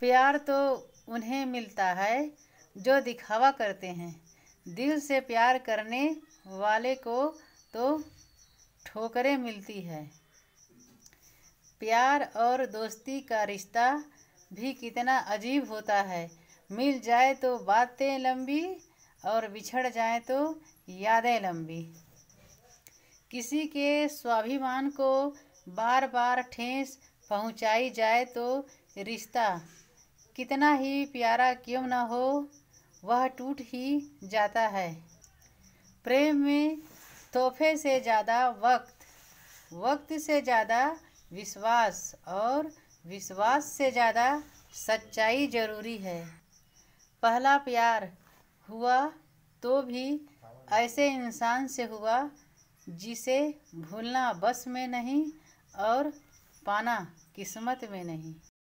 प्यार तो उन्हें मिलता है जो दिखावा करते हैं दिल से प्यार करने वाले को तो ठोकरें मिलती है प्यार और दोस्ती का रिश्ता भी कितना अजीब होता है मिल जाए तो बातें लंबी और बिछड़ जाए तो यादें लंबी किसी के स्वाभिमान को बार बार ठेस पहुंचाई जाए तो रिश्ता कितना ही प्यारा क्यों ना हो वह टूट ही जाता है प्रेम में तोहफे से ज़्यादा वक्त वक्त से ज़्यादा विश्वास और विश्वास से ज़्यादा सच्चाई जरूरी है पहला प्यार हुआ तो भी ऐसे इंसान से हुआ जिसे भूलना बस में नहीं और पाना किस्मत में नहीं